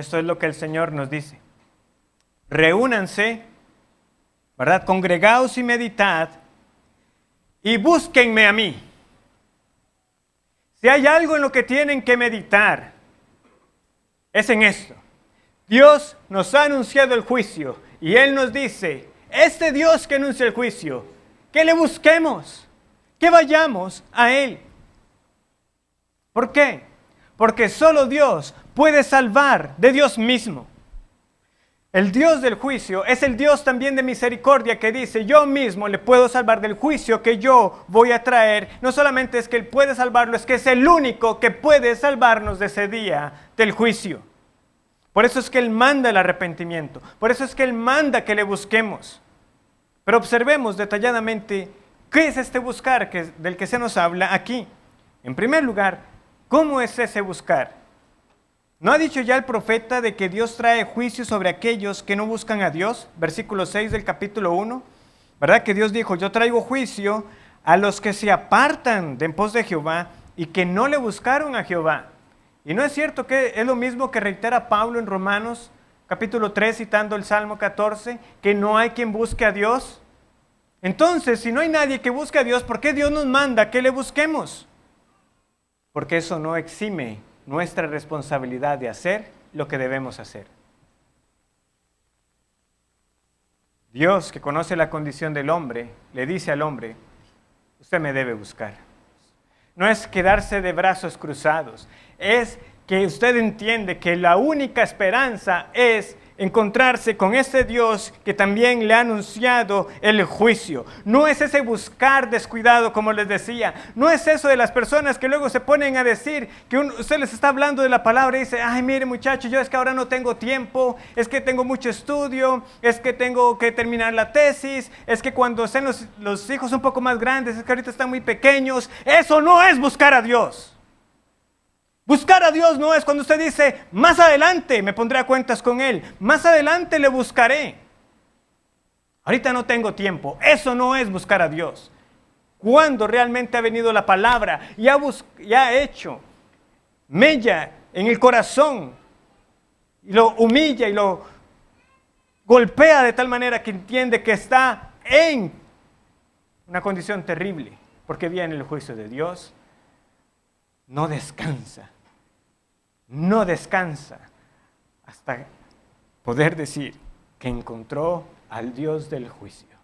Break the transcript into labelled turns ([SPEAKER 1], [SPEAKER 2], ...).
[SPEAKER 1] Esto es lo que el Señor nos dice. Reúnanse, ¿verdad? Congregaos y meditad y búsquenme a mí. Si hay algo en lo que tienen que meditar, es en esto. Dios nos ha anunciado el juicio y Él nos dice, este Dios que anuncia el juicio, que le busquemos, que vayamos a Él. ¿Por qué? Porque solo Dios puede salvar de Dios mismo. El Dios del juicio es el Dios también de misericordia que dice, yo mismo le puedo salvar del juicio que yo voy a traer. No solamente es que Él puede salvarlo, es que es el único que puede salvarnos de ese día del juicio. Por eso es que Él manda el arrepentimiento, por eso es que Él manda que le busquemos. Pero observemos detalladamente qué es este buscar del que se nos habla aquí. En primer lugar, ¿cómo es ese buscar? ¿No ha dicho ya el profeta de que Dios trae juicio sobre aquellos que no buscan a Dios? Versículo 6 del capítulo 1. ¿Verdad que Dios dijo, yo traigo juicio a los que se apartan de en pos de Jehová y que no le buscaron a Jehová? Y no es cierto que es lo mismo que reitera Pablo en Romanos capítulo 3 citando el Salmo 14, que no hay quien busque a Dios. Entonces, si no hay nadie que busque a Dios, ¿por qué Dios nos manda que le busquemos? Porque eso no exime nuestra responsabilidad de hacer lo que debemos hacer. Dios, que conoce la condición del hombre, le dice al hombre, usted me debe buscar. No es quedarse de brazos cruzados, es que usted entiende que la única esperanza es encontrarse con ese Dios que también le ha anunciado el juicio. No es ese buscar descuidado, como les decía. No es eso de las personas que luego se ponen a decir que usted les está hablando de la palabra y dice, ay, mire muchacho, yo es que ahora no tengo tiempo, es que tengo mucho estudio, es que tengo que terminar la tesis, es que cuando sean los, los hijos un poco más grandes, es que ahorita están muy pequeños. Eso no es buscar a Dios. Buscar a Dios no es cuando usted dice, más adelante me pondré a cuentas con Él, más adelante le buscaré. Ahorita no tengo tiempo. Eso no es buscar a Dios. Cuando realmente ha venido la palabra y ha, hecho mella en el corazón y lo humilla y lo golpea de tal manera que entiende que está en una condición terrible, porque viene el juicio de Dios, no descansa no descansa hasta poder decir que encontró al Dios del juicio.